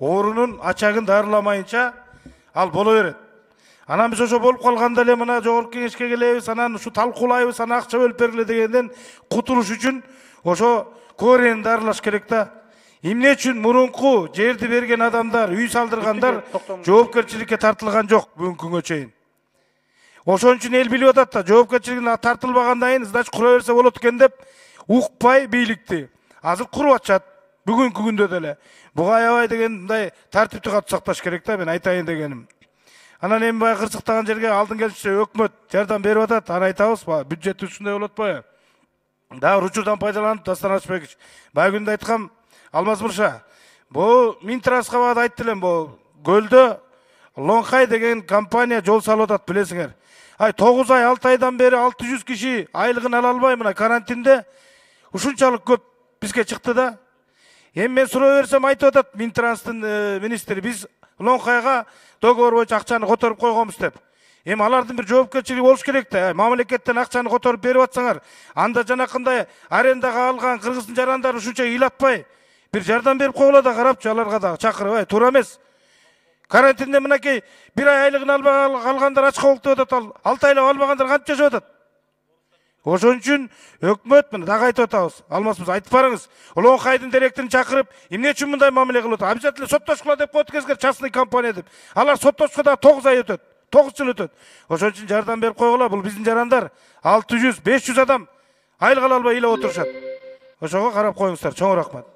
оорунун очагын дарыламайынча ал боло берет анан биз ошо болуп калганда эле мына жогорку кеңешке келебиз анан ушу талкуулайбыз анан акча бөлүп бергиле дегенден кутулуш үчүн ошо корени дарылаш керек да эмне үчүн мурунку жерди берген адамдар үй салдыргандар жоопкерчиликке тартылган жок бүгүнкү күнгө чейин ошон үчүн эл билип атат да жоопкерчилигине тартылбагандан кийин значит кура берсе болот экен деп укпай бийликти азыр куруп атышат бүгінгі күнде деле буга аябай деген мындай тартипти катуу сакташ керек да мен айтайын дегеним анан эми баягы кырсыктаган жерге алдын келишинче өкмөт жардам берип атат аны айтабыз баягы бюджетибиз ушундай болуп атпайбы дагы учурдан пайдаланып дастан ашбекович баягы күндө айткам алмаз мырза бул минтранска баягыда айтты элем могу көлдө лонхай деген компания жол салып атат билесиңер ай тогуз ай алты айдан бери алты жүз киши айлыгын ала албай мына карантинде ушунчалык көп бизге чыкты да эми мен суроо берсем айтып атат минтранстын э, министри биз лонхайга договор боюнча акчаны которуп койгонбуз деп эми алардын бир жоопкерчилиги болуш керек да э, мамлекеттен акчаны которуп берип атсаңар анда жанакындай арендага алган кыргыздын жарандарын ушунча ыйлатпай бир жардам берип койгула да карапчы аларга дагы чакырып ай э, туура эмес карантинде мынакей бир ай айлыгын албай калгандар ачка болуп деп атат ал алты айлап албагандар кантип жашап атат ошон үчүн өкмөт мына дагы айтып атабыз алмаз мырза айтып барыңыз улоокайдын директорун чакырып эмне үчүн мындай мамиле кылып атат обязательно соттошкула деп коет экенсиңер частный компания деп алар соттошсо дагы тогуз ай өтөт тогуз жыл өтөт ошон үчүн жардам берип койгула бул биздин жарандар алты жүз беш жүз адам айыл кала албай ыйлап отурушат ошого карап коюңуздар чоң рахмат